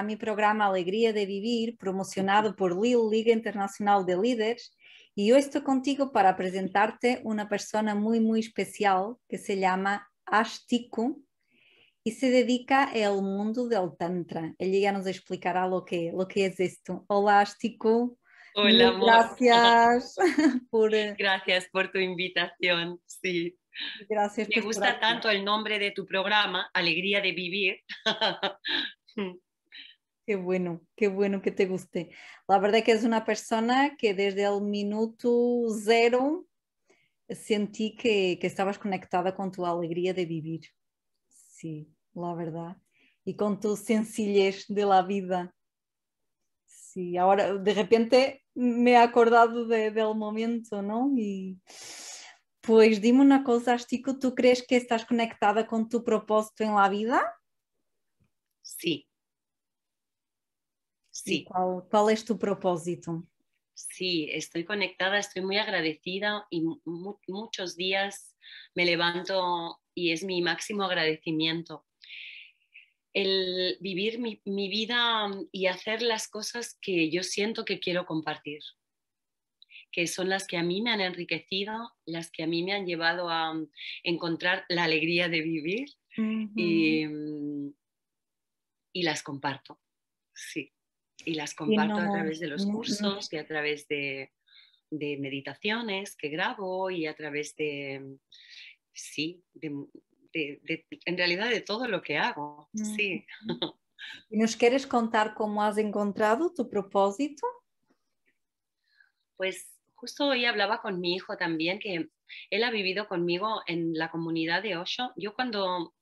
a mi programa Alegria de Vivir, promocionado por Lil Liga Internacional de Líderes, e hoje estou contigo para apresentar-te uma pessoa muito, muito especial que se chama Astico e se dedica ao mundo do Tantra. Ele já nos explicará o que, o que é isto? Olá, Ash Olá, amor. Gracias por... Eh, gracias por tu invitación. Sí. Gracias. Me gusta tanto el nombre de tu programa, Alegría de Vivir. Qué bueno, qué bueno que te guste. La verdad que es una persona que desde el minuto cero sentí que, que estabas conectada con tu alegría de vivir. Sí, la verdad. Y con tu sencillez de la vida. Sí, ahora de repente me he acordado de, del momento, ¿no? Y pues dime una cosa, Chico, ¿tú crees que estás conectada con tu propósito en la vida? Sí, Sí. Cuál, es tu propósito? Sí, estoy conectada, estoy muy agradecida y muchos días me levanto y es mi máximo agradecimiento. El vivir mi, vida y hacer las cosas que yo siento que quiero compartir, que son las que a mí me han enriquecido, las que a mí me han llevado a mm, encontrar la alegría de vivir y, mm, y las comparto. Sí. Y las comparto a través de los cursos y a través de, meditaciones que grabo y a través de, sí, en realidad de todo lo que hago, sí. ¿Y nos quieres contar cómo has encontrado tu propósito? Pues justo hoy hablaba con mi hijo también, que él ha vivido conmigo en la comunidad de Osho. Yo cuando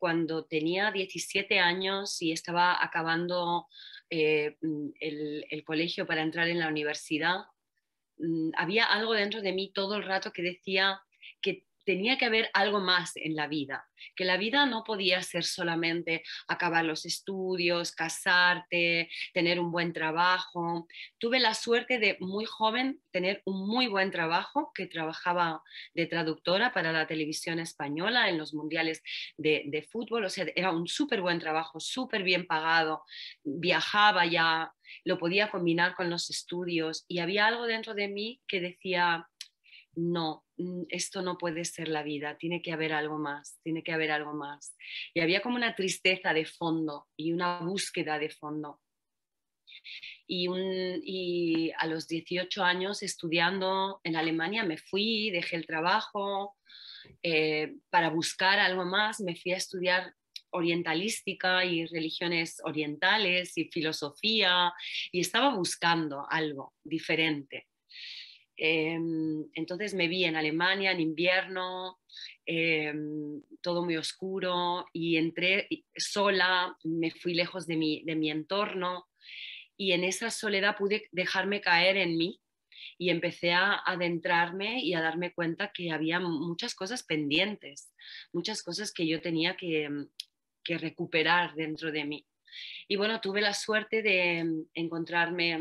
cuando tenía 17 años y estaba acabando eh, mm, el, colegio para entrar en la universidad, mm, había algo dentro de mí todo el rato que decía, tenía que haber algo más en la vida, que la vida no podía ser solamente acabar los estudios, casarte, tener un buen trabajo. Tuve la suerte de muy joven tener un muy buen trabajo, que trabajaba de traductora para la televisión española en los mundiales de, fútbol, o sea, era un súper buen trabajo, súper bien pagado, viajaba ya, lo podía combinar con los estudios y había algo dentro de mí que decía, no, mm, esto no puede ser la vida, tiene que haber algo más, tiene que haber algo más. Y había como una tristeza de fondo y una búsqueda de fondo. Y, a los 18 años estudiando en Alemania me fui, dejé el trabajo eh, para buscar algo más, me fui a estudiar orientalística y religiones orientales y filosofía y estaba buscando algo diferente. Em, entonces me vi en Alemania en invierno, em, todo muy oscuro y entré sola, me fui lejos de mi, de mi entorno y en esa soledad pude dejarme caer en mí y empecé a adentrarme y a darme cuenta que había muchas cosas pendientes, muchas cosas que yo tenía que em, recuperar dentro de mí. Y bueno, tuve la suerte de encontrarme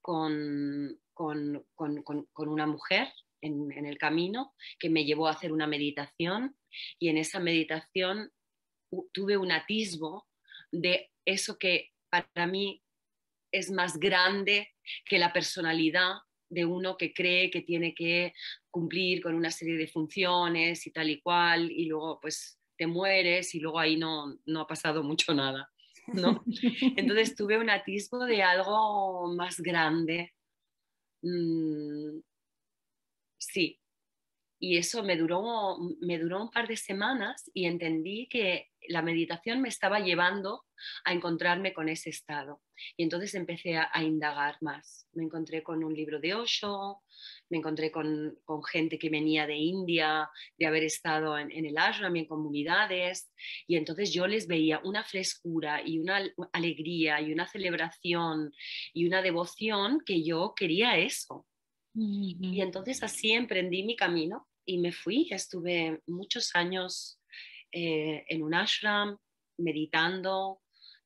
con con, con, con, una mujer en, en, el camino que me llevó a hacer una meditación y en esa meditación tuve un atisbo de eso que para mí es más grande que la personalidad de uno que cree que tiene que cumplir con una serie de funciones y tal y cual y luego pues te mueres y luego ahí no, no ha pasado mucho nada. ¿no? Entonces tuve un atisbo de algo más grande Mm, sí. Y eso me duró, me duró un par de semanas y entendí que la meditación me estaba llevando a encontrarme con ese estado. Y entonces empecé a, indagar más. Me encontré con un libro de Osho, me encontré con, gente que venía de India, de haber estado en, el ashram, en comunidades, y entonces yo les veía una frescura y una alegría y una celebración y una devoción que yo quería eso. Y entonces así emprendí mi camino y me fui, estuve muchos años eh, en un ashram meditando,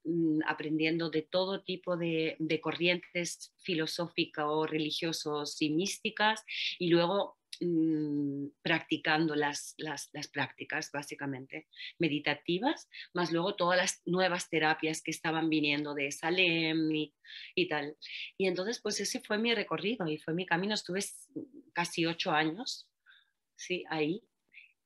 Mm, aprendiendo de todo tipo de, corrientes filosóficas o religiosas y místicas y luego mm, practicando las, prácticas básicamente meditativas, más luego todas las nuevas terapias que estaban viniendo de Salem y, tal. Y entonces pues ese fue mi recorrido y fue mi camino. Estuve casi ocho años, sí, ahí,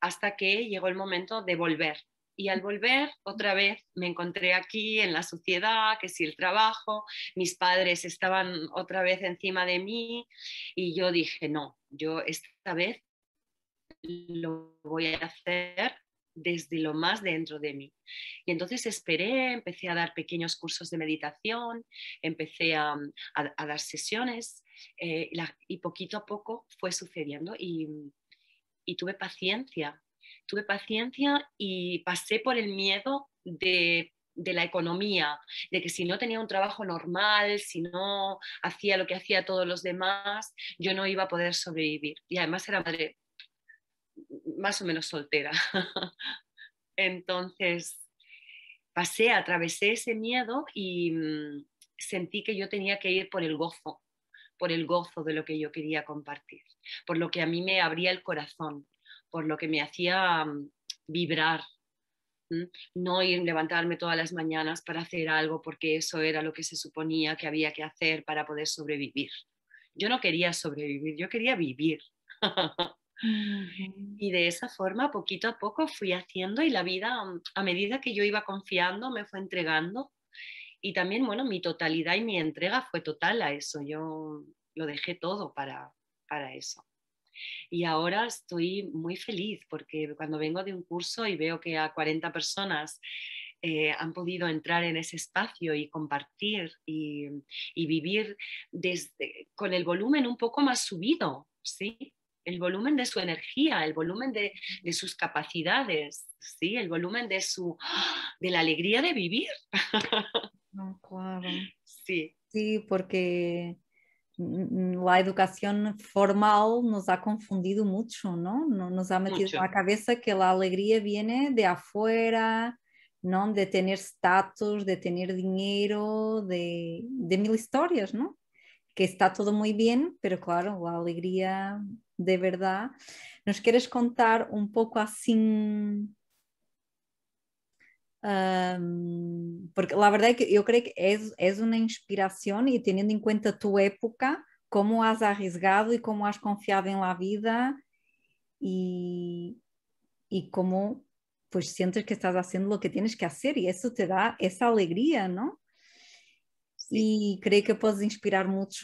hasta que llegó el momento de volver y al volver otra vez me encontré aquí en la sociedad, que si el trabajo, mis padres estaban otra vez encima de mí y yo dije, no, yo esta vez lo voy a hacer desde lo más dentro de mí. Y entonces esperé, empecé a dar pequeños cursos de meditación, empecé a, mm, dar sesiones eh, y, poquito a poco fue sucediendo y, y tuve paciencia tuve paciencia y pasé por el miedo de, de la economía, de que si no tenía un trabajo normal, si no hacía lo que hacía todos los demás, yo no iba a poder sobrevivir. Y además era madre más o menos soltera. Entonces, pasé, atravesé ese miedo y mm, sentí que yo tenía que ir por el gozo, por el gozo de lo que yo quería compartir, por lo que a mí me abría el corazón, por lo que me hacía mm, vibrar. No ir levantarme todas las mañanas para hacer algo porque eso era lo que se suponía que había que hacer para poder sobrevivir. Yo no quería sobrevivir, yo quería vivir. y de esa forma, poquito a poco fui haciendo y la vida, mm, a medida que yo iba confiando, me fue entregando. Y también, bueno, mi totalidad y mi entrega fue total a eso. Yo lo dejé todo para, para eso. Y ahora estoy muy feliz porque cuando vengo de un curso y veo que a 40 personas eh, han podido entrar en ese espacio y compartir y, vivir desde, con el volumen un poco más subido, ¿sí? El volumen de su energía, el volumen de, sus capacidades, ¿sí? El volumen de su... de la alegría de vivir. Sí. Sí, porque Mm, mm, la educación formal nos ha confundido mucho, ¿no? Nos ha metido la la cabeza que la alegría viene de afuera, no, De tener status, de tener dinero, de, mil historias, ¿no? Que está todo muy bien, pero claro, la alegría de verdad. Nos quieres contar un poco así...? porque a verdade é que eu creio que és uma inspiração e tendo em conta a tu época, como has arriesgado e como has confiado em la vida e como pois pues sientes que estás fazendo o que tienes que fazer e isso te dá essa alegria não E creio que podes inspirar muitos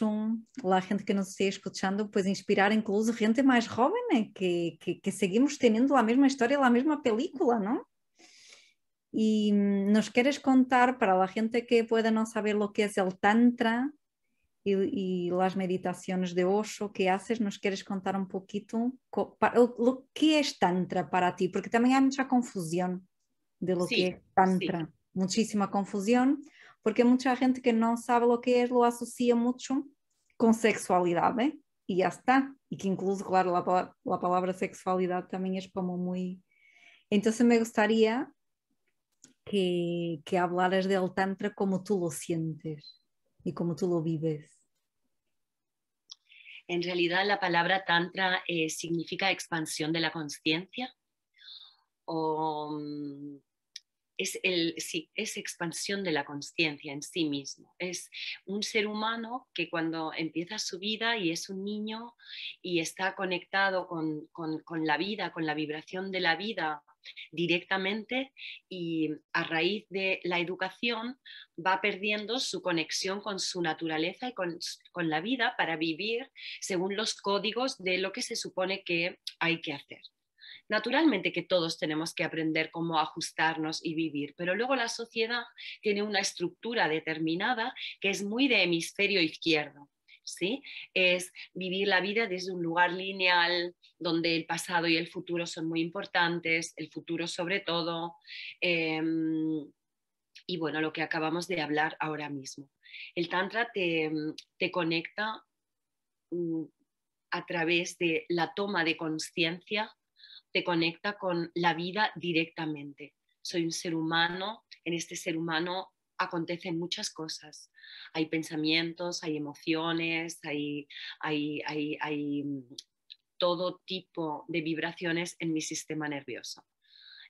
lá gente que não esteja escutando, pois inspirar incluso gente mais jovem, né? que, que, que seguimos tendo a mesma história, a mesma película, não? ¿Y nos quieres contar para la gente que pueda no saber lo que es el Tantra y, y las meditaciones de Osho que haces? ¿Nos quieres contar un poquito o lo, é es Tantra para ti? Porque también hay mucha confusión de lo sí, que es Tantra, sí. muchísima confusión, porque mucha gente que no sabe lo que es lo asocia mucho con sexualidad ¿eh? y ya está. Y que incluso, claro, la, la palabra sexualidad también es como muy... Entonces me gustaría que, que hablaras del Tantra como tú lo sientes y como tú lo vives. En realidad la palabra Tantra eh, significa expansión de la conciencia mm, es, el, sí, es expansión de la conciencia en sí mismo. Es un ser humano que cuando empieza su vida y es un niño y está conectado con, con, con la vida, con la vibración de la vida, directamente y a raíz de la educación va perdiendo su conexión con su naturaleza y con, la vida para vivir según los códigos de lo que se supone que hay que hacer. Naturalmente que todos tenemos que aprender cómo ajustarnos y vivir, pero luego la sociedad tiene una estructura determinada que es muy de hemisferio izquierdo. ¿sí? Es vivir la vida desde un lugar lineal, donde el pasado y el futuro son muy importantes, el futuro sobre todo, em, y bueno, lo que acabamos de hablar ahora mismo. El Tantra te, te conecta mm, a través de la toma de conciencia, te conecta con la vida directamente. Soy un ser humano, en este ser humano acontecen muchas cosas. Hay pensamientos, hay emociones, hay, hay, hay, mm, todo tipo de vibraciones en mi sistema nervioso.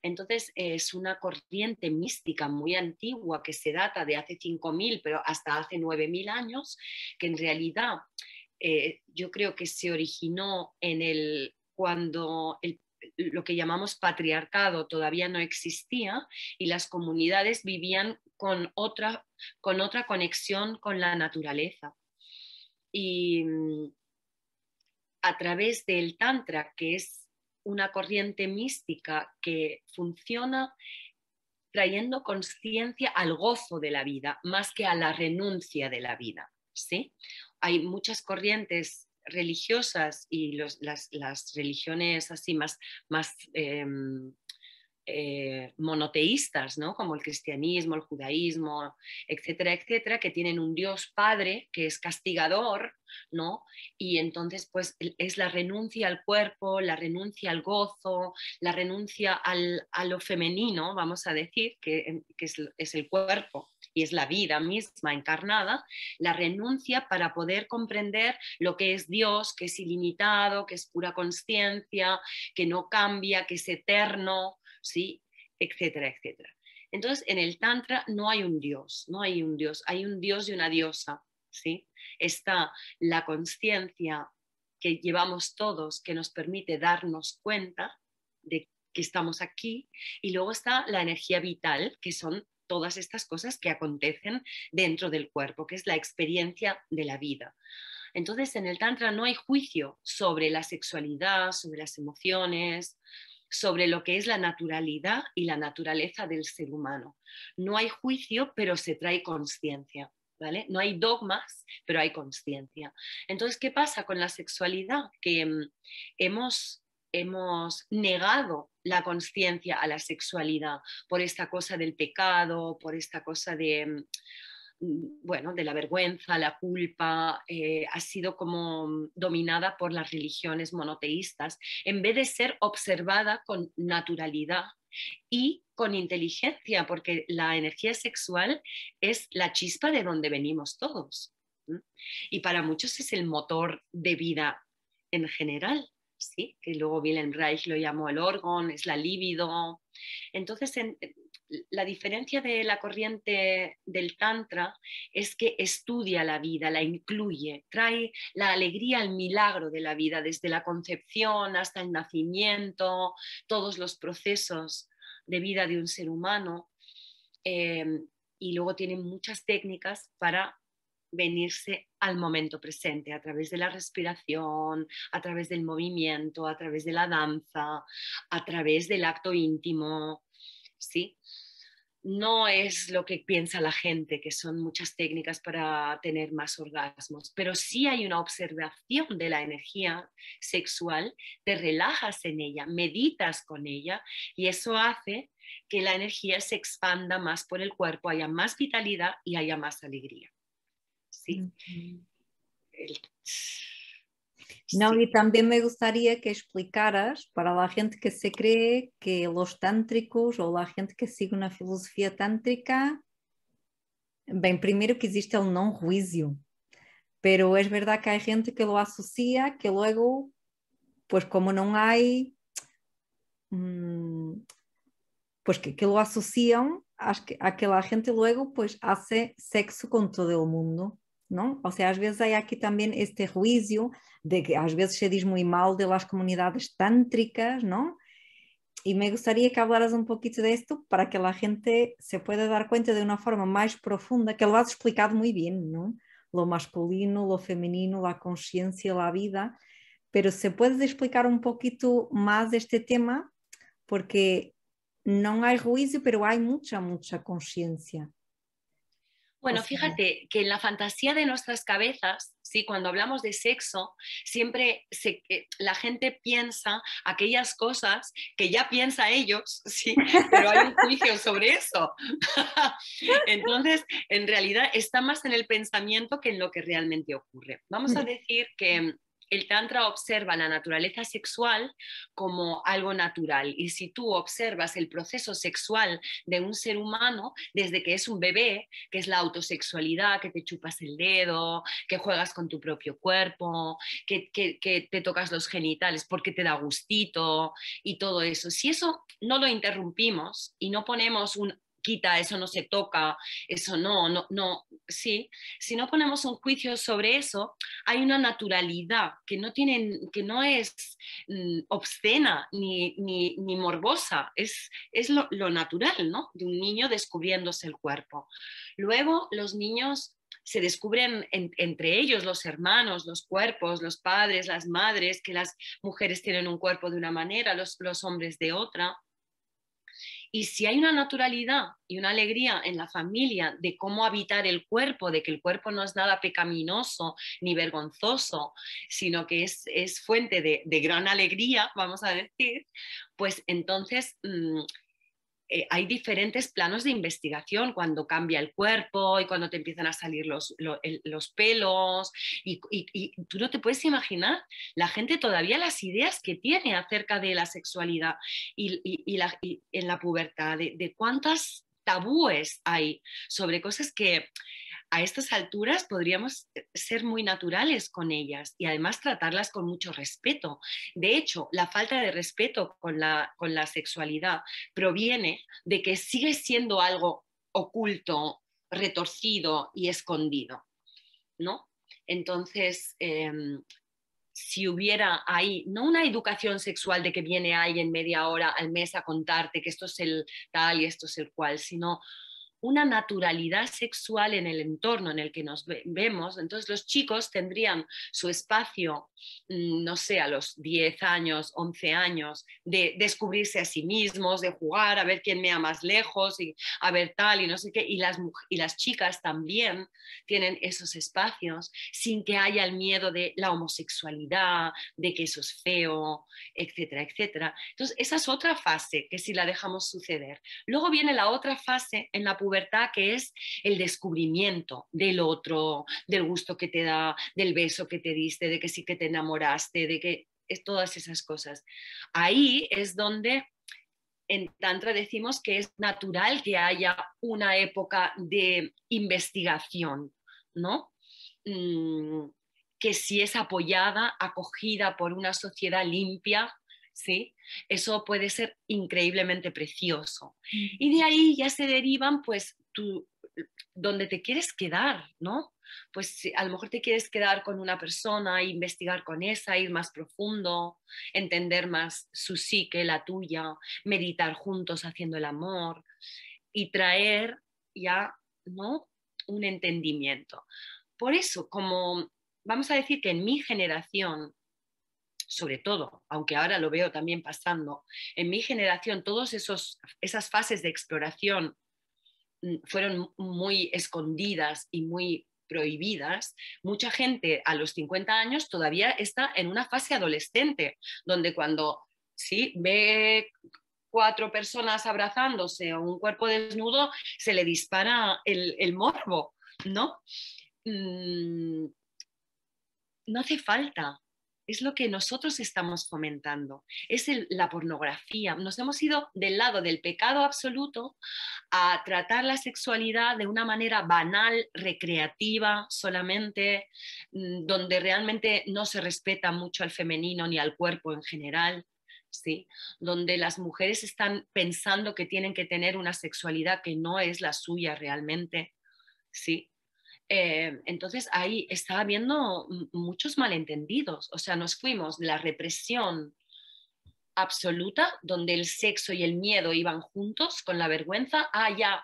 Entonces es una corriente mística muy antigua que se data de hace 5.000, pero hasta hace 9.000 años, que en realidad eh, yo creo que se originó en el, cuando el lo que llamamos patriarcado todavía no existía y las comunidades vivían con otra, con otra conexión con la naturaleza. Y mm, a través del Tantra, que es una corriente mística que funciona trayendo conciencia al gozo de la vida más que a la renuncia de la vida. ¿sí? Hay muchas corrientes religiosas y las, religiones así más, más em, eh, monoteístas, ¿no? como el cristianismo, el judaísmo, etcétera, etcétera, que tienen un Dios Padre que es castigador, ¿no? Y entonces, pues es la renuncia al cuerpo, la renuncia al gozo, la renuncia a lo femenino, vamos a decir, que, es, es el cuerpo, y es la vida misma encarnada, la renuncia para poder comprender lo que es Dios, que es ilimitado, que es pura conciencia, que no cambia, que es eterno, ¿sí? etcétera, etcétera. Entonces, en el Tantra no hay un Dios, no hay un Dios, hay un Dios y una diosa. ¿sí? Está la conciencia que llevamos todos, que nos permite darnos cuenta de que estamos aquí, y luego está la energía vital, que son todas estas cosas que acontecen dentro del cuerpo, que es la experiencia de la vida. Entonces, en el Tantra no hay juicio sobre la sexualidad, sobre las emociones, sobre lo que es la naturalidad y la naturaleza del ser humano. No hay juicio, pero se trae conciencia. ¿Vale? No hay dogmas, pero hay conciencia. Entonces, ¿qué pasa con la sexualidad? Que mm, hemos, hemos negado la conciencia a la sexualidad, por esta cosa del pecado, por esta cosa de, mm, mm, bueno, de la vergüenza, la culpa, eh, ha sido como mm, dominada por las religiones monoteístas, en vez de ser observada con naturalidad y con inteligencia, porque la energía sexual es la chispa de donde venimos todos. Y para muchos es el motor de vida en general. ¿sí? que luego Wilhelm Reich lo llamó el órgano es la libido. Entonces, la diferencia de la corriente del Tantra es que estudia la vida, la incluye, trae la alegría al milagro de la vida, desde la concepción hasta el nacimiento, todos los procesos de vida de un ser humano. Eh, y luego tiene muchas técnicas para venirse al momento presente a través de la respiración, a través del movimiento, a través de la danza, a través del acto íntimo, ¿sí? No es lo que piensa la gente, que son muchas técnicas para tener más orgasmos, pero sí hay una observación de la energía sexual, te relajas en ella, meditas con ella y eso hace que la energía se expanda más por el cuerpo, haya más vitalidad y haya más alegría sí. y también me gustaría que explicaras para la gente que se cree que los tántricos o la gente que sigue una filosofía tántrica bem, primeiro que existe el no juicio pero es verdad que hay gente que lo asocia, que luego, pues como no hay, mm, pues que, que lo asocian, a que la gente luego pues hace sexo con todo el mundo. não? Ou seja, às vezes há aqui também este juízo de que às vezes se diz muito mal das comunidades tântricas, não? E me gostaria que falaras um pouquinho disto para que a gente se pueda dar conta de uma forma mais profunda, que lo has explicado muito bem, não? Lo masculino, lo feminino, a consciência, a vida. mas se puedes explicar um pouquinho mais este tema, porque não há juízo, mas há muita, muita consciência. Bueno, fíjate que en la fantasía de nuestras cabezas, ¿sí? cuando hablamos de sexo, siempre eh, la gente piensa aquellas cosas que ya piensa ellos, ¿sí? pero hay un juicio sobre eso. Entonces, en realidad está más en el pensamiento que en lo que realmente ocurre. Vamos a decir que el Tantra observa la naturaleza sexual como algo natural y si tú observas el proceso sexual de un ser humano desde que es un bebé, que es la autosexualidad, que te chupas el dedo, que juegas con tu propio cuerpo, que, te tocas los genitales porque te da gustito y todo eso, si eso no lo interrumpimos y no ponemos un quita, eso no se toca, eso no, no, no, sí. Si no ponemos un juicio sobre eso, hay una naturalidad que no, tiene, que no es mm, obscena ni, ni, morbosa, es, es lo, natural, ¿no? De un niño descubriéndose el cuerpo. Luego los niños se descubren entre ellos los hermanos, los cuerpos, los padres, las madres, que las mujeres tienen un cuerpo de una manera, los, los hombres de otra. Y si hay una naturalidad y una alegría en la familia de cómo habitar el cuerpo, de que el cuerpo no es nada pecaminoso ni vergonzoso, sino que es, es fuente de, gran alegría, vamos a decir, pues entonces mm, eh, hay diferentes planos de investigación cuando cambia el cuerpo y cuando te empiezan a salir los, pelos y, tú no te puedes imaginar la gente todavía las ideas que tiene acerca de la sexualidad y, en la pubertad, de, de tabúes hay sobre cosas que a estas alturas podríamos eh, ser muy naturales con ellas y además tratarlas con mucho respeto. De hecho, la falta de respeto con la, sexualidad proviene de que sigue siendo algo oculto, retorcido y escondido, ¿no? Entonces, em, si hubiera ahí, no una educación sexual de que viene alguien media hora al mes a contarte que esto es el tal y esto es el cual, sino una naturalidad sexual en el entorno en el que nos vemos. Entonces los chicos tendrían su espacio, mm, no sé, a los 10 años, 11 años, de descubrirse a sí mismos, de jugar, a ver quién mea más lejos, y a ver tal y no sé qué. Y las, y las chicas también tienen esos espacios sin que haya el miedo de la homosexualidad, de que eso es feo, etcétera, etcétera. Entonces esa es otra fase que si la dejamos suceder. Luego viene la otra fase en la que es el descubrimiento del otro, del gusto que te da, del beso que te diste, de que sí que te enamoraste, de que es todas esas cosas. Ahí es donde en Tantra decimos que es natural que haya una época de investigación, ¿no? Mm, que si es apoyada, acogida por una sociedad limpia, ¿sí? Eso puede ser increíblemente precioso. Y de ahí ya se derivan, pues, tú, donde te quieres quedar, ¿no? Pues a lo mejor te quieres quedar con una persona, investigar con esa, ir más profundo, entender más su psique, la tuya, meditar juntos haciendo el amor y traer ya, ¿no? Un entendimiento. Por eso, como vamos a decir que en mi generación sobre todo, aunque ahora lo veo también pasando, en mi generación todas esas fases de exploración mm, fueron muy escondidas y muy prohibidas, mucha gente a los 50 años todavía está en una fase adolescente, donde cuando sí ve cuatro personas abrazándose o un cuerpo desnudo, se le dispara el, morbo, ¿no? Mm, no hace falta es lo que nosotros estamos fomentando, es la pornografía. Nos hemos ido del lado del pecado absoluto a tratar la sexualidad de una manera banal, recreativa solamente, mm, donde realmente no se respeta mucho al femenino ni al cuerpo en general. ¿Sí? donde las mujeres están pensando que tienen que tener una sexualidad que no es la suya realmente, ¿sí? Eh, entonces ahí estaba habiendo muchos malentendidos, o sea, nos fuimos de la represión absoluta, donde el sexo y el miedo iban juntos con la vergüenza, a ya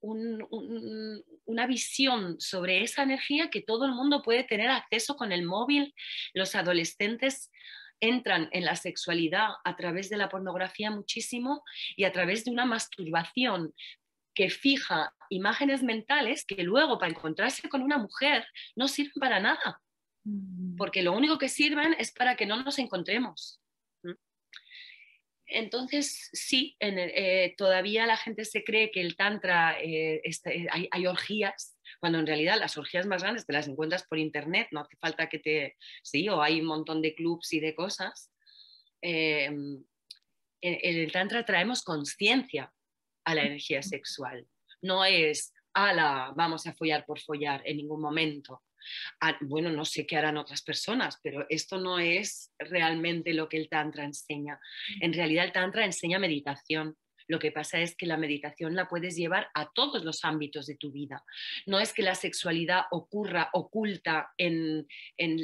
una visión sobre esa energía que todo el mundo puede tener acceso con el móvil. Los adolescentes entran en la sexualidad a través de la pornografía muchísimo y a través de una masturbación que fija imágenes mentales que luego para encontrarse con una mujer no sirven para nada, mm. porque lo único que sirven es para que no nos encontremos. ¿Mm? Entonces, sí, eh, todavía la gente se cree que el tantra, eh, este, eh, hay, orgías, cuando en realidad las orgías más grandes te las encuentras por internet, no hace falta que te... Sí, o hay un montón de clubs y de cosas. en, el tantra traemos conciencia a la energía sexual. No es, ala, vamos a follar por follar en ningún momento. Ah, bueno, no sé qué harán otras personas, pero esto no es realmente lo que el Tantra enseña. En realidad el Tantra enseña meditación, lo que pasa es que la meditación la puedes llevar a todos los ámbitos de tu vida. No es que la sexualidad ocurra oculta en,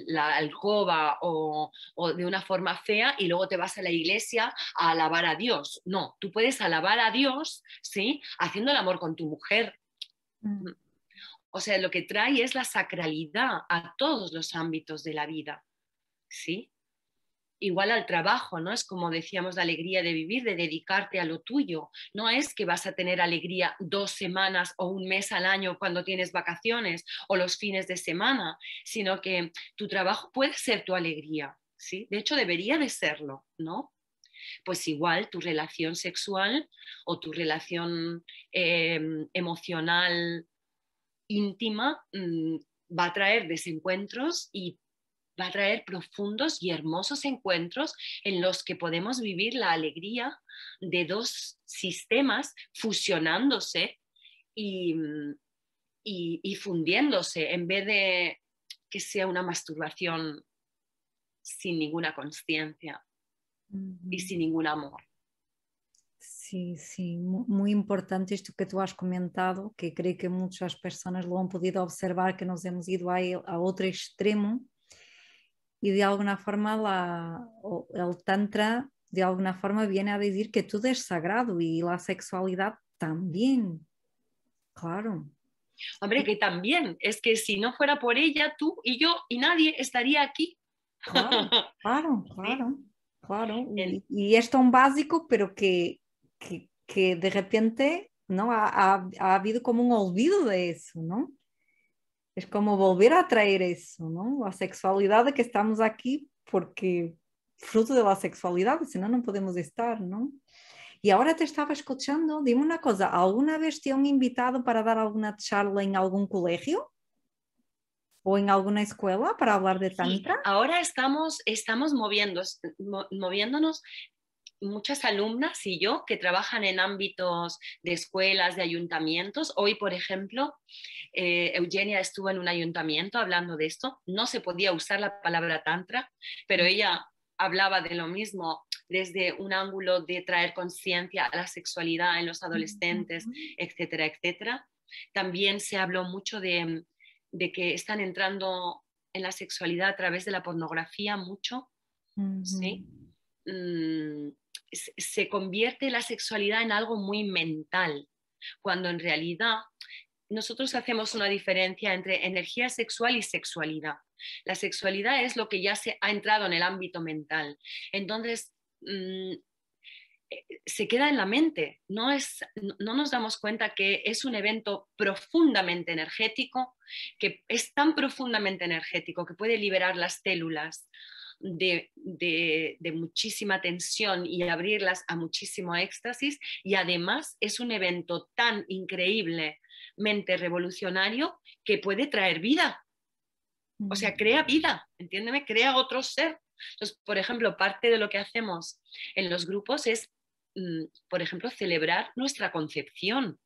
la alcoba o, de una forma fea y luego te vas a la iglesia a alabar a Dios. No, tú puedes alabar a Dios, ¿sí? Haciendo el amor con tu mujer. Mm. O sea, lo que trae es la sacralidad a todos los ámbitos de la vida, ¿sí? igual al trabajo, ¿no? Es como decíamos, la alegría de vivir, de dedicarte a lo tuyo. No es que vas a tener alegría dos semanas o un mes al año cuando tienes vacaciones o los fines de semana, sino que tu trabajo puede ser tu alegría, ¿sí? De hecho, debería de serlo, ¿no? Pues igual tu relación sexual o tu relación em, emocional íntima mm, va a traer desencuentros y va a traer profundos y hermosos encuentros en los que podemos vivir la alegría de dos sistemas fusionándose y, mm, y, fundiéndose en vez de que sea una masturbación sin ninguna conciencia y sin ningún amor. Sí, sí, muy importante esto que tú has comentado, que creo que muchas personas lo han podido observar, que nos hemos ido a otro extremo y de alguna forma la, el tantra de alguna forma viene a decir que todo es sagrado y la sexualidad también. Claro. Hombre, que también, es que si no fuera por ella, tú y yo y nadie estaría aquí. Claro, claro, claro. Y, esto es tan básico, pero que, que, de repente ¿no? ha, habido como un olvido de eso, ¿no? es como volver a traer eso, ¿no? La sexualidad de que estamos aquí porque fruto de la sexualidad, Si no podemos estar, ¿no? Y ahora te estaba escuchando, dime una cosa, ¿alguna vez te han invitado para dar alguna charla en algún colegio? ¿O en alguna escuela para hablar de tantra? ahora estamos, estamos moviéndonos, moviéndonos muchas alumnas y yo que trabajan en ámbitos de escuelas, de ayuntamientos. Hoy, por ejemplo, eh, Eugenia estuvo en un ayuntamiento hablando de esto. No se podía usar la palabra tantra, pero ella hablaba de lo mismo desde un ángulo de traer conciencia a la sexualidad en los adolescentes, etcétera, etcétera. También se habló mucho de, que están entrando en la sexualidad a través de la pornografía mucho, ¿sí? se convierte la sexualidad en algo muy mental, cuando en realidad nosotros hacemos una diferencia entre energía sexual y sexualidad. La sexualidad es lo que ya se ha entrado en el ámbito mental. Entonces, mm, eh, se queda en la mente. No, es, no nos damos cuenta que es un evento profundamente energético, que es tan profundamente energético que puede liberar las células, de, muchísima tensión y abrirlas a muchísimo éxtasis. Y además es un evento tan increíblemente revolucionario que puede traer vida. O sea, crea vida, entiéndeme, crea otro ser. Entonces, por ejemplo, parte de lo que hacemos en los grupos es, mm, por ejemplo, celebrar nuestra concepción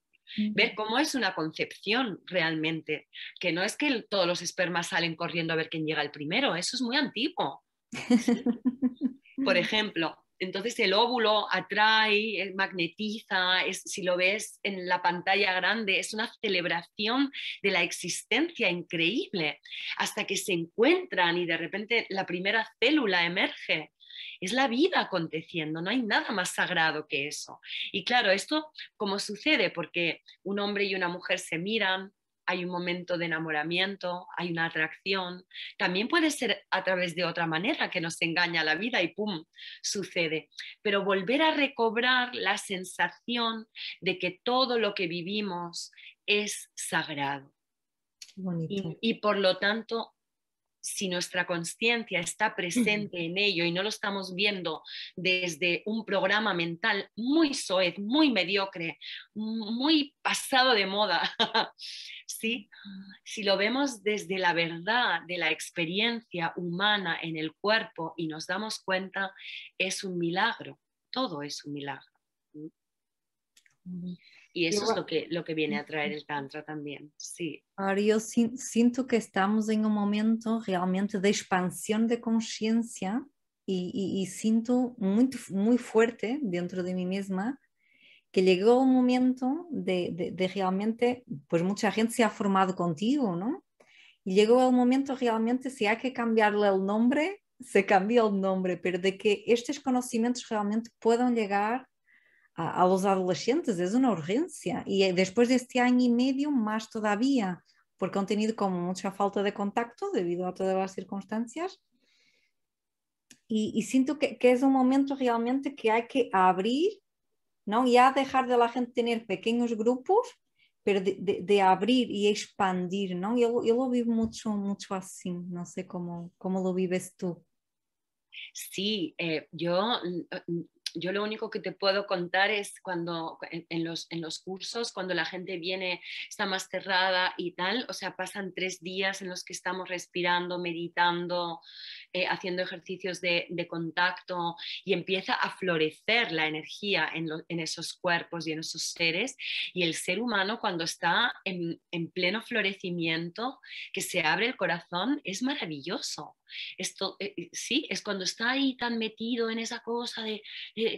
ver cómo es una concepción realmente, que no es que todos los espermas salen corriendo a ver quién llega el primero, eso es muy antiguo. Por ejemplo, entonces el óvulo atrae, eh, magnetiza, si lo ves en la pantalla grande, es una celebración de la existencia increíble, hasta que se encuentran y de repente la primera célula emerge. Es la vida aconteciendo, no hay nada más sagrado que eso. Y claro, esto como sucede porque un hombre y una mujer se miran, hay un momento de enamoramiento, hay una atracción. También puede ser a través de otra manera que nos engaña la vida y ¡pum! sucede. Pero volver a recobrar la sensación de que todo lo que vivimos es sagrado. Y, y, por lo tanto si nuestra conciencia está presente en ello y no lo estamos viendo desde un programa mental muy soez, muy mediocre, muy pasado de moda, ¿sí? si lo vemos desde la verdad de la experiencia humana en el cuerpo y nos damos cuenta, es un milagro, todo es un milagro. Y eso es lo que, lo que viene a traer el Tantra también, sí. Ahora yo siento que estamos en un momento realmente de expansión de conciencia y, siento muy, muy fuerte dentro de mí misma que llegó un momento de, de, realmente, pues mucha gente se ha formado contigo, ¿no? Y llegó el momento realmente, si hay que cambiarle el nombre, se cambia el nombre, pero de que estos conocimientos realmente puedan llegar a, los adolescentes, es una urgencia. Y eh, después de este año y medio, más todavía, porque han tenido como mucha falta de contacto debido a todas las circunstancias. Y, siento que, es un momento realmente que hay que abrir, ¿no? Ya dejar de la gente tener pequeños grupos, pero de, abrir y expandir, ¿no? Yo, lo vivo mucho, mucho así, no sé cómo, cómo lo vives tú. Sí, eh, yo mm, mm, yo lo único que te puedo contar es cuando en, los, cursos, cuando la gente viene, está más cerrada y tal, o sea, pasan tres días en los que estamos respirando, meditando, eh, haciendo ejercicios de, contacto y empieza a florecer la energía en, esos cuerpos y en esos seres. Y el ser humano cuando está en pleno florecimiento, que se abre el corazón, es maravilloso. Esto, eh, eh, sí, es cuando está ahí tan metido en esa cosa de,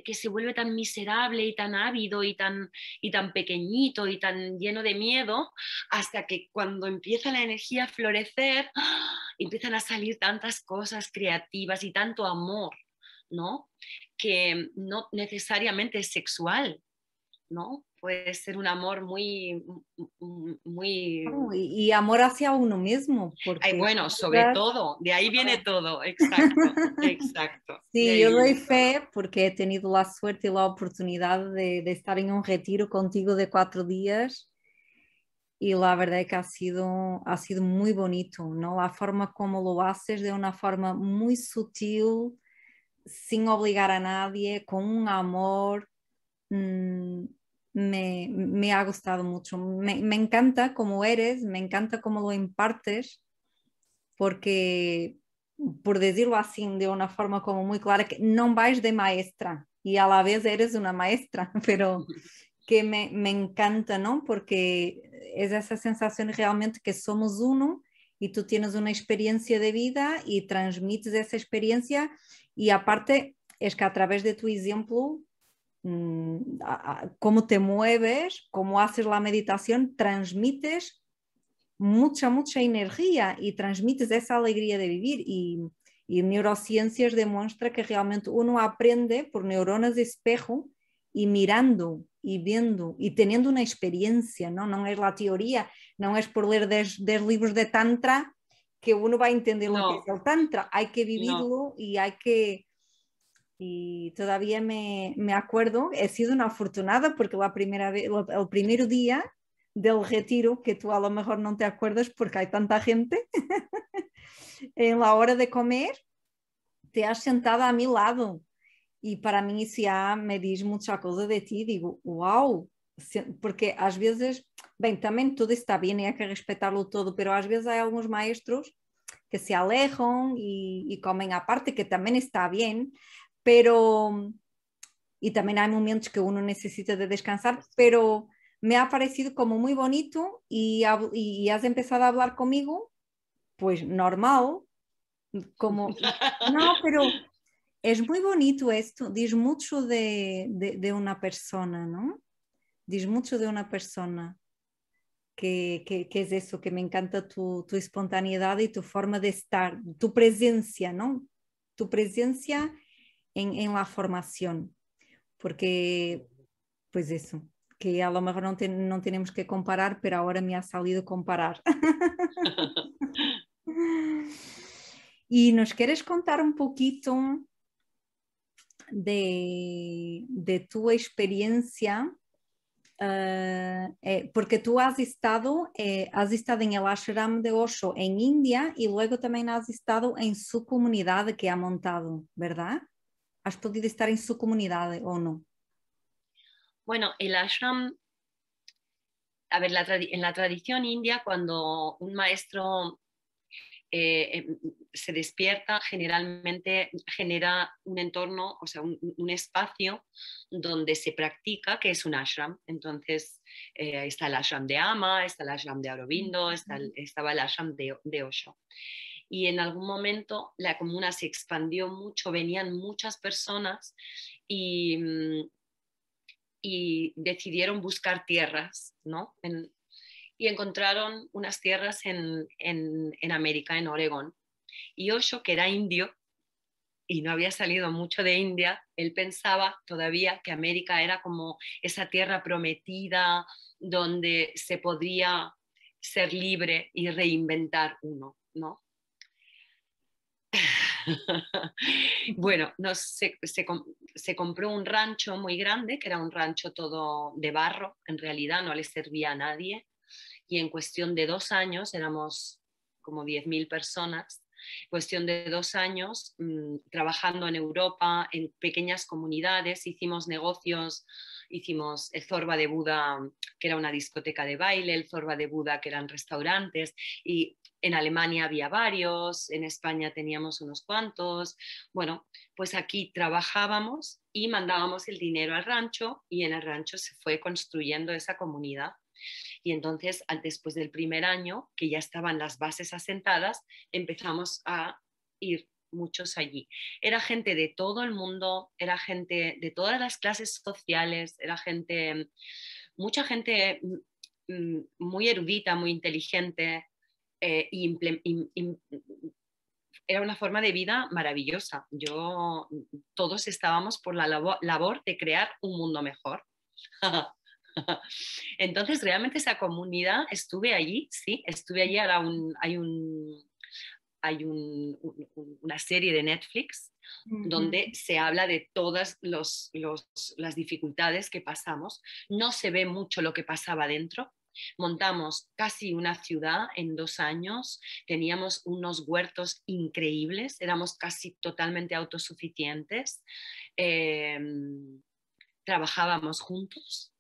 que se vuelve tan miserable y tan ávido y tan, y tan pequeñito y tan lleno de miedo, hasta que cuando empieza la energía a florecer, empiezan a salir tantas cosas creativas y tanto amor, ¿no? Que no necesariamente es sexual, ¿no? puede ser un amor muy, muy... y amor hacia uno mismo. Porque... bueno, sobre todo, de ahí viene todo, exacto, exacto. Sí, yo doy fe porque he tenido la suerte y la oportunidad de, estar en un retiro contigo de cuatro días y la verdad es que ha sido, ha sido muy bonito, ¿no? La forma como lo haces de una forma muy sutil, sin obligar a nadie, con un amor... Mm, me, ha gustado mucho. Me, encanta cómo eres, me encanta cómo lo impartes, porque, por decirlo así, de una forma como muy clara, que no vais de maestra y a la vez eres una maestra, pero que me encanta, ¿no? Porque es esa sensación realmente que somos uno y tú tienes una experiencia de vida y transmites esa experiencia y aparte es que a través de tu ejemplo Mm, cómo te mueves, cómo haces la meditación, transmites mucha, mucha energía y transmites esa alegría de vivir. Y, neurociencias demuestra que realmente uno aprende por neuronas de espejo y mirando y viendo y teniendo una experiencia, ¿no? No es la teoría, no es por leer 10 libros de tantra que uno va a entender lo que es el tantra. Hay que vivirlo y hay que y todavía me, acuerdo, he sido una afortunada porque la primera vez, el primer día del retiro, que tú a lo mejor no te acuerdas porque hay tanta gente, en la hora de comer, te has sentado a mi lado. Y para mí si ya me dices mucha cosa de ti, digo, wow, porque a veces, bien, también todo está y hay que respetarlo todo, pero a veces hay algunos maestros que se alejan y comen aparte, que también está bien pero, y también hay momentos que uno necesita de descansar, pero me ha parecido como muy bonito y, has empezado a hablar conmigo, pues normal, como, no, pero es muy bonito esto, dice mucho de, una persona, ¿no? Dice mucho de una persona. Que, es eso, que me encanta tu, tu, espontaneidad y tu forma de estar, tu presencia, ¿no? Tu presencia en, en la formación, porque pues eso, que a lo mejor no, te, no, tenemos que comparar, pero ahora me ha salido comparar. ¿Y nos quieres contar un poquito de, de tu experiencia? Uh, eh, porque tú has estado, eh, has estado en el ashram de Osho en India y luego también has estado en su comunidad que ha montado, ¿verdad? ¿Has podido estar en su comunidad o no? Bueno, el ashram, a ver, en la tradición india, cuando un maestro eh, em, se despierta, generalmente genera un entorno, o sea, un, espacio donde se practica, que es un ashram. Entonces, eh, está el ashram de Ama, está el ashram de Aurobindo, está el, estaba el ashram de, de Osho y en algún momento la comuna se expandió mucho, venían muchas personas y, mm, decidieron buscar tierras, ¿no? y encontraron unas tierras en, en América, en Oregón. Y Osho, que era indio y no había salido mucho de India, él pensaba todavía que América era como esa tierra prometida donde se podría ser libre y reinventar uno, ¿no? bueno, se, compró un rancho muy grande, que era un rancho todo de barro, en realidad no le servía a nadie, y en cuestión de dos años, éramos como 10.000 personas, cuestión de dos años, mm, trabajando en Europa, en pequeñas comunidades, hicimos negocios hicimos el Zorba de Buda, que era una discoteca de baile, el Zorba de Buda, que eran restaurantes, y en Alemania había varios, en España teníamos unos cuantos. Bueno, pues aquí trabajábamos y mandábamos el dinero al rancho y en el rancho se fue construyendo esa comunidad. Y entonces, después del primer año, que ya estaban las bases asentadas, empezamos a ir muchos allí. Era gente de todo el mundo, era gente de todas las clases sociales, era gente, mucha gente mm, mm, muy erudita, muy inteligente, eh, era una forma de vida maravillosa. Yo, todos estábamos por la labor, de crear un mundo mejor. Entonces, realmente esa comunidad, estuve allí, sí, estuve allí, hay un, hay una serie de Netflix donde se habla de todas las dificultades que pasamos. No se ve mucho lo que pasaba dentro, Montamos casi una ciudad en dos años, teníamos unos huertos increíbles, éramos casi totalmente autosuficientes, em, trabajábamos juntos.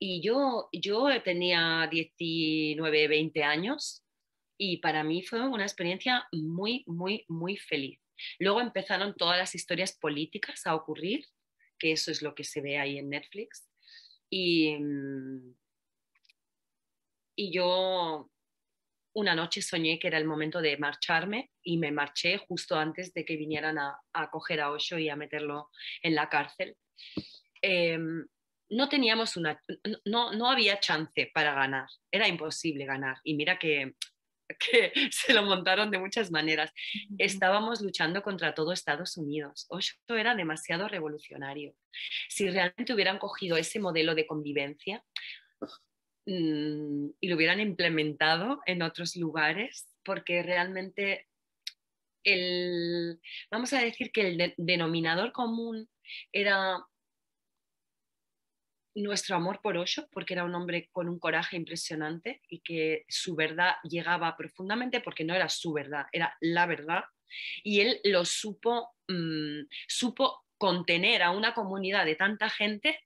Y yo, yo tenía 19, 20 años y para mí fue una experiencia muy, muy, muy feliz. Luego empezaron todas las historias políticas a ocurrir, que eso es lo que se ve ahí en Netflix. Mm, y, yo una noche soñé que era el momento de marcharme y me marché justo antes de que vinieran a, a coger a Osho y a meterlo en la cárcel. Em, no teníamos una, no, no había chance para ganar, era imposible ganar. Y mira que que se lo montaron de muchas maneras. Estábamos luchando contra todo Estados Unidos. Osho era demasiado revolucionario. Si realmente hubieran cogido ese modelo de convivencia mm, y lo hubieran implementado en otros lugares, porque realmente el, vamos a decir que el denominador común era nuestro amor por Osho, porque era un hombre con un coraje impresionante y que su verdad llegaba profundamente porque no era su verdad, era la verdad. Y él lo supo, mm, supo contener a una comunidad de tanta gente,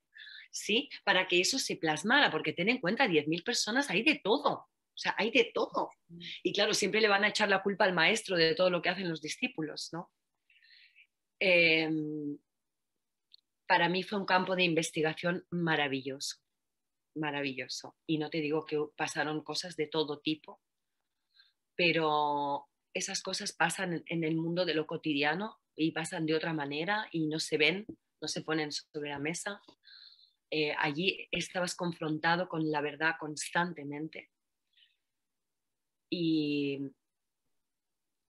¿sí? Para que eso se plasmara, porque ten en cuenta, 10.000 personas, hay de todo, o sea, hay de todo. Y claro, siempre le van a echar la culpa al maestro de todo lo que hacen los discípulos, ¿no? Em, para mí fue un campo de investigación maravilloso, maravilloso. Y no te digo que pasaron cosas de todo tipo, pero esas cosas pasan en el mundo de lo cotidiano y pasan de otra manera y no se ven, no se ponen sobre la mesa. Eh, allí estabas confrontado con la verdad constantemente y,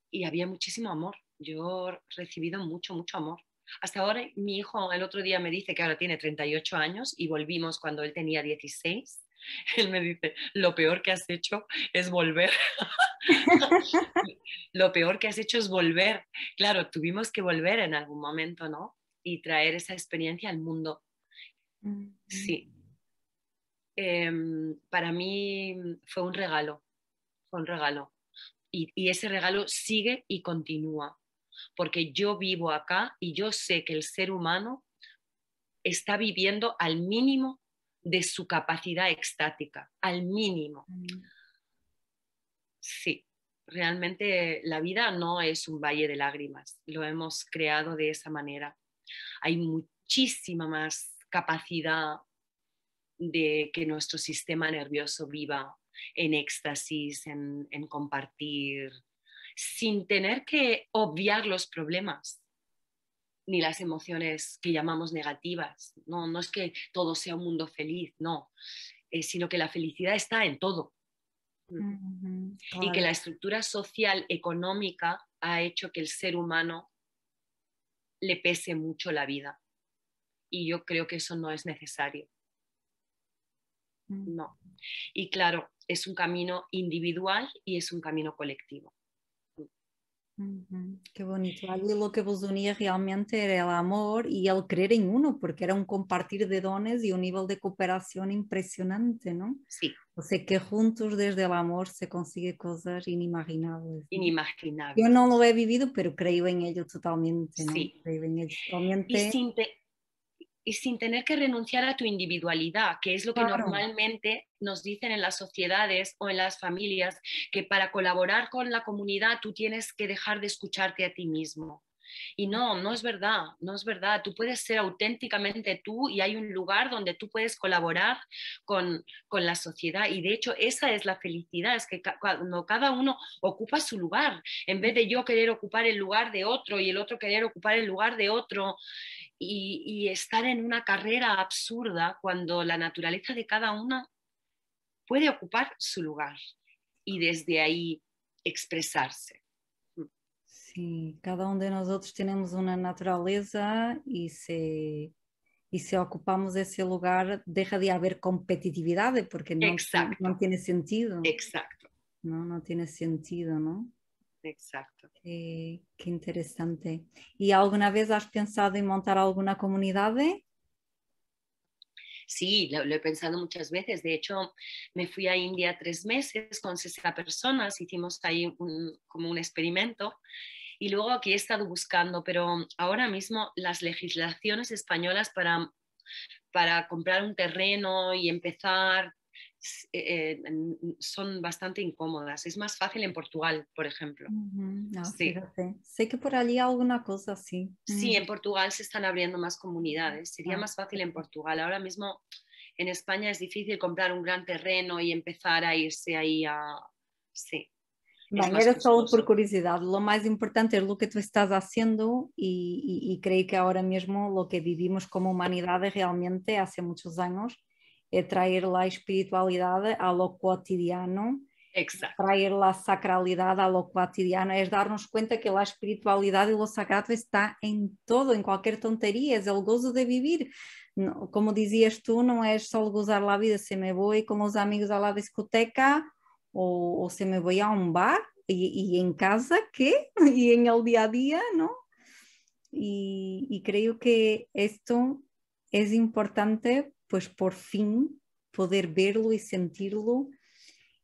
y había muchísimo amor. Yo he recibido mucho, mucho amor hasta ahora mi hijo el otro día me dice que ahora tiene 38 años y volvimos cuando él tenía 16. Él me dice, lo peor que has hecho es volver. lo peor que has hecho es volver. Claro, tuvimos que volver en algún momento, ¿no? Y traer esa experiencia al mundo. Sí. Em, para mí fue un regalo, fue un regalo. y ese regalo sigue y continúa porque yo vivo acá y yo sé que el ser humano está viviendo al mínimo de su capacidad extática, al mínimo. Mm. Sí, realmente la vida no es un valle de lágrimas, lo hemos creado de esa manera. Hay muchísima más capacidad de que nuestro sistema nervioso viva en éxtasis, en, en compartir, sin tener que obviar los problemas ni las emociones que llamamos negativas. No, es que todo sea un mundo feliz, no, eh, sino que la felicidad está en todo. Y que la estructura social económica ha hecho que el ser humano le pese mucho la vida. Y yo creo que eso no es necesario. Mm. No. Y claro, es un camino individual y es un camino colectivo qué bonito. lo lo que vos unía realmente era el amor y el creer en uno, porque era un compartir de dones y un nivel de cooperación impresionante no Sí. O sea, que juntos desde el amor se consigue cosas inimaginables inimaginables yo no lo he vivido, pero creo en ello totalmente, Sí. Creo en ello totalmente. Y y sin tener que renunciar a tu individualidad, que es lo que normalmente nos dicen en las sociedades o en las familias, que para colaborar con la comunidad tú tienes que dejar de escucharte a ti mismo. Y no, no es verdad, no es verdad. Tú puedes ser auténticamente tú y hay un lugar donde tú puedes colaborar con, con la sociedad. Y de hecho, esa es la felicidad, es que cuando cada uno ocupa su lugar, en vez de yo querer ocupar el lugar de otro y el otro querer ocupar el lugar de otro, y, estar en una carrera absurda cuando la naturaleza de cada una puede ocupar su lugar y desde ahí expresarse. Sí, cada uno de nosotros tenemos una naturaleza y si se ocupamos ese lugar deja de haber competitividad porque no tiene sentido. Exacto. no no sentido, ¿no? Exacto. qué interesante. ¿Y alguna vez has pensado en montar alguna comunidad? Sí, lo, he pensado muchas veces. De hecho, me fui a India tres meses con 60 personas, hicimos ahí como un experimento y luego aquí he estado buscando, pero ahora mismo las legislaciones españolas para, para comprar un terreno y empezar eh, son bastante incómodas. Es más fácil en Portugal, por ejemplo. sí. Sé que por allí alguna cosa así. Sí, mm. en Portugal se están abriendo más comunidades. Sería ah, más fácil en Portugal. Ahora mismo en España es difícil comprar un gran terreno y empezar a irse ahí a... Sí. No era solo por curiosidad lo más importante es lo que tú estás haciendo y creo que ahora mismo lo que vivimos como humanidad realmente hace muchos años é trazer lá espiritualidade a lo cotidiano, Exato. Trazer la sacralidade a lo cotidiano, es é darnos conta que a espiritualidade e o sagrado está em todo, em qualquer tonteria. é o gozo de viver. como dizias tu, não é só gozar a vida, se me vou com os amigos à la discoteca ou, ou se me vou a um bar e, e em casa, que? e em el dia a dia, não? E, e creio que isto é importante depois por fim poder vê-lo e senti-lo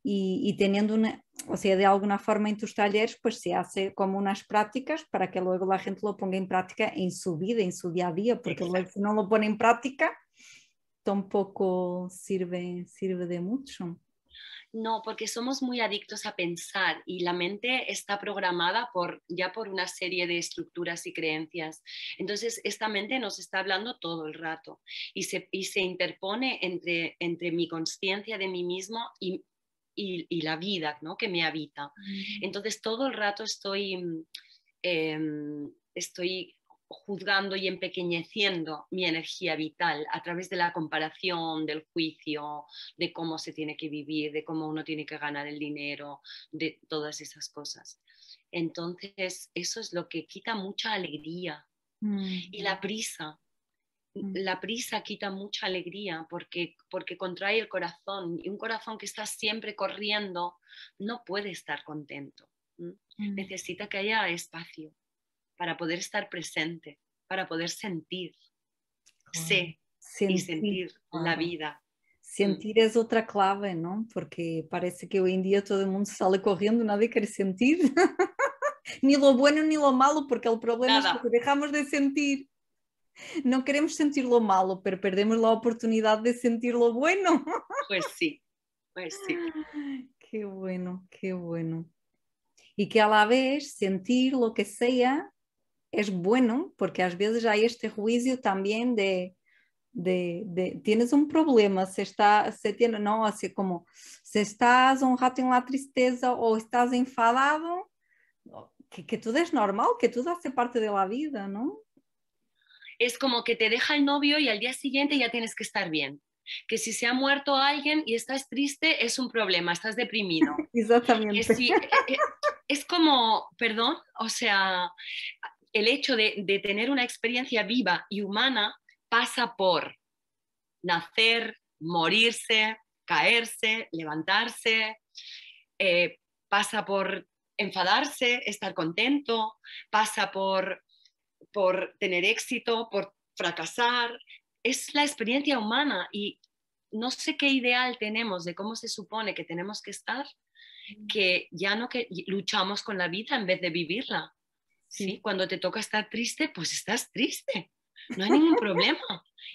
e e tendo una, o de alguma forma entre tus talleres, pues se hace como nas práticas para que logo a gente lo ponga em prática em sua vida, em seu dia a dia porque luego, si no lo põe em prática, tampouco sirve, sirve de muito No, porque somos muy adictos a pensar y la mente está programada por, ya por una serie de estructuras y creencias. Entonces, esta mente nos está hablando todo el rato y se, interpone entre, entre mi conciencia de mí mismo y, la vida ¿no? que me habita. Entonces, todo el rato estoy... Em, estoy juzgando y empequeñeciendo mi energía vital a través de la comparación, del juicio, de cómo se tiene que vivir, de cómo uno tiene que ganar el dinero, de todas esas cosas. Entonces, eso es lo que quita mucha alegría y la mm. prisa. Mm. La prisa quita mucha alegría porque, porque contrae el corazón y un corazón que está siempre corriendo no puede estar contento. Mm. Necesita que haya espacio para poder estar presente, para poder sentir. sí, Sé sentir. y sentir la vida. Sentir mm. es otra clave, ¿no? Porque parece que hoy en día todo el mundo sale corriendo, nadie quiere sentir. ni lo bueno ni lo malo, porque el problema es que dejamos de sentir. No queremos sentir lo malo, pero perdemos la oportunidad de sentir lo bueno. pues sí, pues sí. Qué bueno, qué bueno. Y que a la vez sentir lo que sea es bueno porque a veces hay este juicio también de, de, tienes un problema, se está, se tiene, no, así como, Si estás un rato en la tristeza o estás enfadado, que, todo es normal, que todo hace parte de la vida, ¿no? Es como que te deja el novio y al día siguiente ya tienes que estar bien. Que si se ha muerto alguien y estás triste, es un problema, estás deprimido. Exactamente. Eh, eh, es como, perdón, o sea, el hecho de, tener una experiencia viva y humana pasa por nacer, morirse, caerse, levantarse, eh, pasa por enfadarse, estar contento, pasa por, por tener éxito, por fracasar. Es la experiencia humana y no sé qué ideal tenemos de cómo se supone que tenemos que estar, mm. que ya no que luchamos con la vida en vez de vivirla. ¿sí? Cuando te toca estar triste, pues estás triste, no hay ningún problema.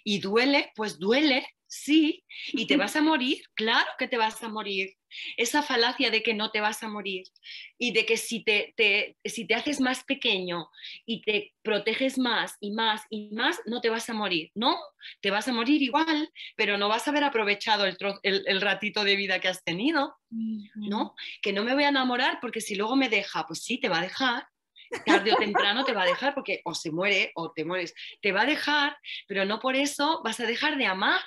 Y duele, pues duele, sí. Y te vas a morir, claro que te vas a morir. Esa falacia de que no te vas a morir y de que si te, si te haces más pequeño y te proteges más y más y más, no te vas a morir. No, te vas a morir igual, pero no vas a haber aprovechado el ratito de vida que has tenido, ¿no? Que no me voy a enamorar porque si luego me deja, pues sí, te va a dejar, tarde o temprano te va a dejar porque o se muere o te mueres. Te va a dejar, pero no por eso vas a dejar de amar,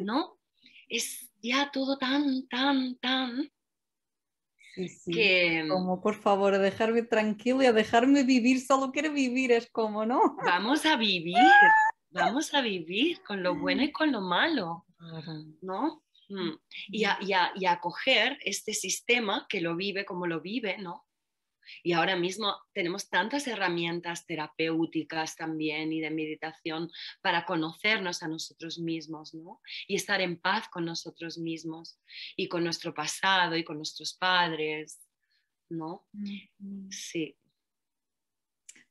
¿no? Es ya todo tan, tan, tan... Sí, sí. Como por favor, dejarme tranquilo y dejarme vivir, solo quiero vivir, es como, ¿no? Vamos a vivir, vamos a vivir con lo bueno y con lo malo, ¿no? Mm. Y a, y, acoger este sistema que lo vive como lo vive, ¿no? Y ahora mismo tenemos tantas herramientas terapéuticas también y de meditación para conocernos a nosotros mismos, ¿no? Y estar en paz con nosotros mismos y con nuestro pasado y con nuestros padres, ¿no? Sí.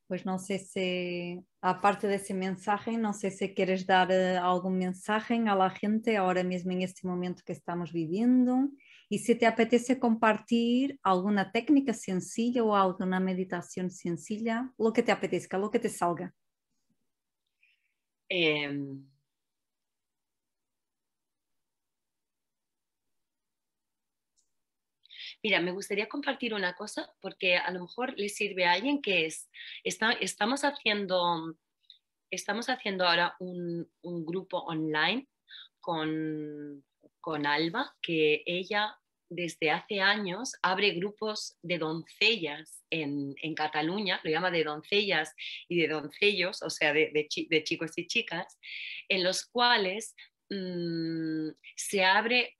Pues no sé si, aparte de ese mensaje, no sé si quieres dar eh, algún mensaje a la gente ahora mismo en este momento que estamos viviendo. Y si te apetece compartir alguna técnica sencilla o alguna meditación sencilla, lo que te apetezca, lo que te salga. Em, mira, me gustaría compartir una cosa porque a lo mejor le sirve a alguien que es, está, estamos, haciendo, estamos haciendo ahora un grupo online con con Alba, que ella desde hace años abre grupos de doncellas en, Cataluña, lo llama de doncellas y de doncellos, o sea, de, chicos y chicas, en los cuales mm, se abre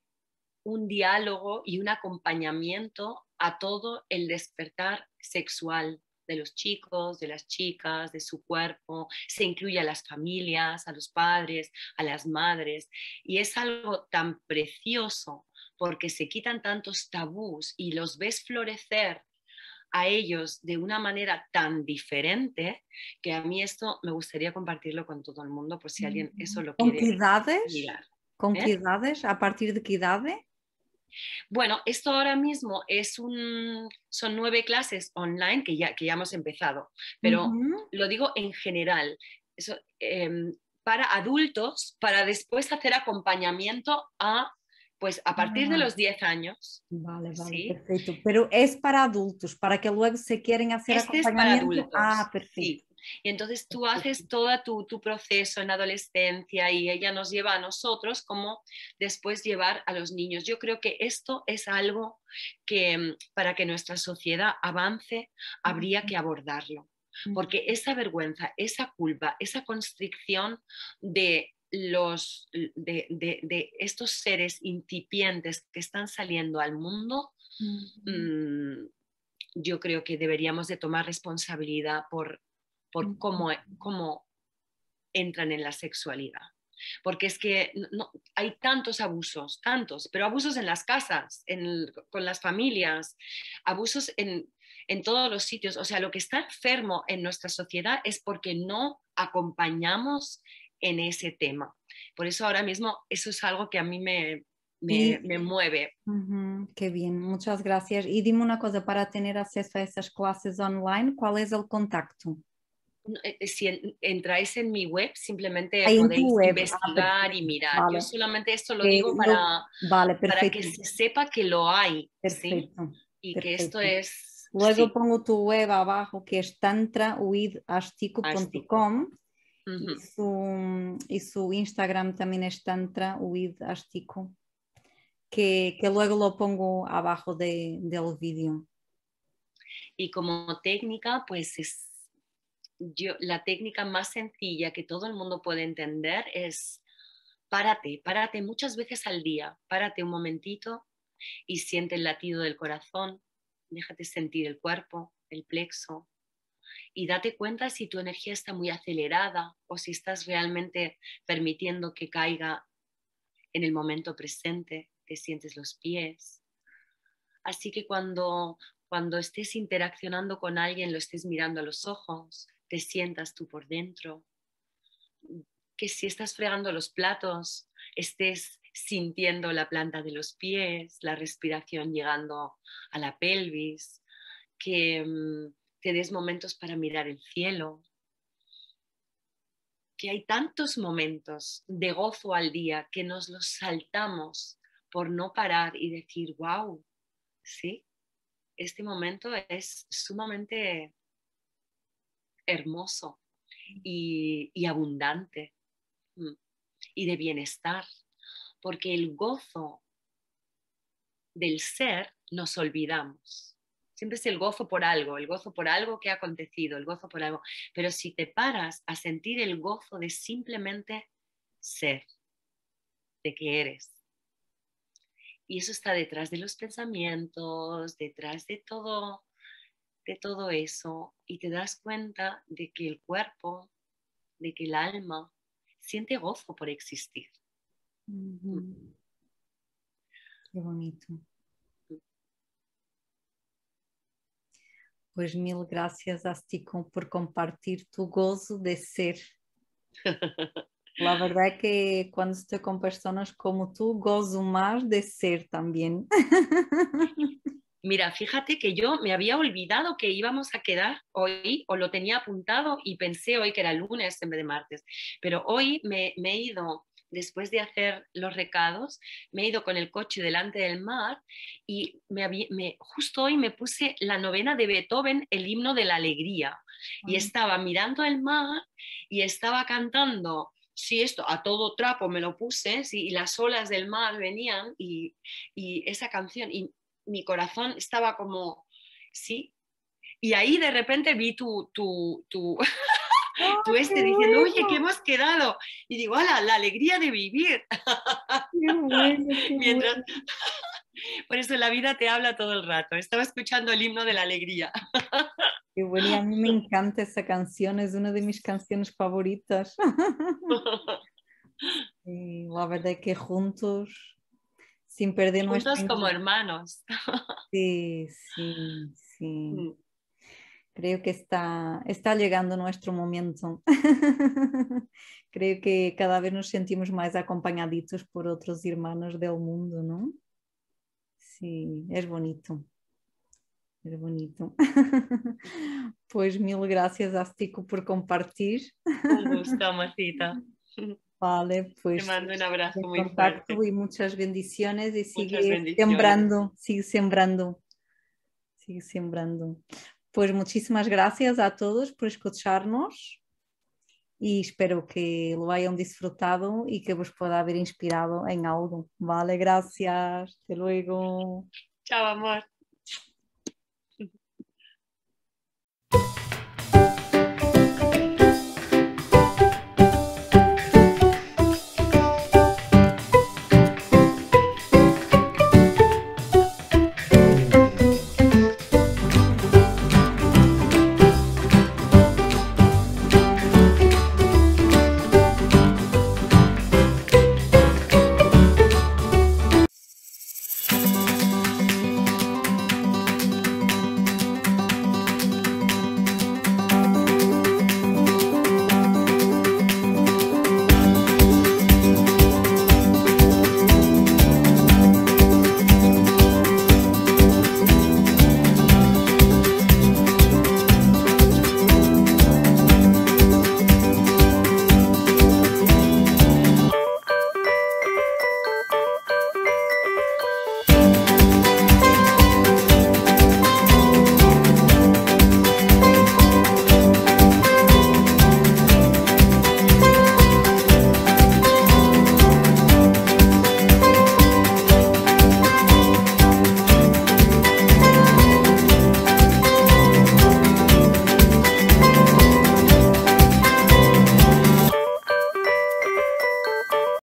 un diálogo y un acompañamiento a todo el despertar sexual de los chicos, de las chicas, de su cuerpo, se incluye a las familias, a los padres, a las madres, y es algo tan precioso porque se quitan tantos tabús y los ves florecer a ellos de una manera tan diferente que a mí esto me gustaría compartirlo con todo el mundo por si alguien eso mm. lo ¿Con quiere. Qué edades? ¿Con ¿eh? qué edades? ¿A partir de qué edades? Bueno, esto ahora mismo es un, son nueve clases online que ya, que ya hemos empezado, pero lo digo en general. Em, para adultos, para después hacer acompañamiento a, pues a partir de ah. los 10 años. Vale, vale, perfecto. Pero es para adultos, para que luego se quieran hacer este acompañamiento. Ah, perfecto. Y entonces tú haces todo tu, proceso en adolescencia y ella nos lleva a nosotros como después llevar a los niños. Yo creo que esto es algo que mm, para que nuestra sociedad avance habría que abordarlo. Porque esa vergüenza, esa culpa, esa constricción de los de, estos seres incipientes que están saliendo al mundo, mm, yo creo que deberíamos de tomar responsabilidad por por e, cómo, entran en la sexualidad. Porque es que no, hay tantos abusos, tantos, pero abusos en las casas, con las familias, abusos en, todos los sitios. O sea, lo que está enfermo en nuestra sociedad es porque no acompañamos en ese tema. Por eso ahora mismo eso es algo que a mí me, mueve. qué bien, muchas gracias. Y dime una cosa, para tener acceso a esas clases online, ¿cuál es el contacto? Eh, eh, si entráis en mi web, simplemente Ahí podéis web. Ah, investigar y mirar. Yo solamente esto lo eh, digo para, vale, para, que se sepa que lo hay. Perfecto, Y que esto es... Luego pongo tu web abajo, que es tantrauidastico.com. y, su, y su Instagram también es tantrauidastico, que, que luego lo pongo abajo de, del vídeo. Y como técnica, pues es yo, la técnica más sencilla que todo el mundo puede entender es párate, párate muchas veces al día, párate un momentito y siente el latido del corazón, déjate sentir el cuerpo, el plexo, y date cuenta si tu energía está muy acelerada o si estás realmente permitiendo que caiga en el momento presente, te sientes los pies. Así que cuando, cuando estés interaccionando con alguien, lo estés mirando a los ojos, te sientas tú por dentro, que si estás fregando los platos, estés sintiendo la planta de los pies, la respiración llegando a la pelvis, que mm, te des momentos para mirar el cielo, que hay tantos momentos de gozo al día que nos los saltamos por no parar y decir, wow, sí, este momento es sumamente hermoso y, abundante mm, y de bienestar, porque el gozo del ser nos olvidamos. Siempre es el gozo por algo, el gozo por algo que ha acontecido, el gozo por algo. Pero si te paras a sentir el gozo de simplemente ser, de que eres. Y eso está detrás de los pensamientos, detrás de todo de todo eso y te das cuenta de que el cuerpo, de que el alma siente gozo por existir. Qué bonito. Mm. Pues mil gracias, a ti por compartir tu gozo de ser. La verdad es que cuando estoy con personas como tú, gozo más de ser también. mira, fíjate que yo me había olvidado que íbamos a quedar hoy, o lo tenía apuntado y pensé hoy que era lunes en vez de martes, pero hoy me, he ido después de hacer los recados, me he ido con el coche delante del mar y me, me, justo hoy me puse la novena de Beethoven, el himno de la alegría. Y estaba mirando el mar y estaba cantando, sí, esto, a todo trapo me lo puse, sí, y las olas del mar venían y, y esa canción. Y mi corazón estaba como, sí. Y ahí de repente vi tu, tu, tu, este diciendo, oye, que hemos quedado. Y digo, hola, la alegría de vivir. Qué Mientras... Por eso la vida te habla todo el rato. Estaba escuchando el himno de la alegría. Qué bueno, y a mí me encanta esa canción, es una de mis canciones favoritas. Y la verdad es que juntos sin perder Juntos como hermanos. Sí, sí, sí. Mm. Creo que está, está llegando nuestro momento. Creo que cada vez nos sentimos más acompañaditos por otros hermanos del mundo, ¿no? Sí, es bonito. Es bonito. pues mil gracias, Astico, por compartir. Un gusto, Vale, pues. Te mando un abrazo muy contacto fuerte. Y muchas bendiciones y sigue bendiciones. sembrando, sigue sembrando, sigue sembrando. Pues muchísimas gracias a todos por escucharnos y espero que lo hayan disfrutado y que vos pueda haber inspirado en algo. Vale, gracias. Hasta luego. Chao, amor.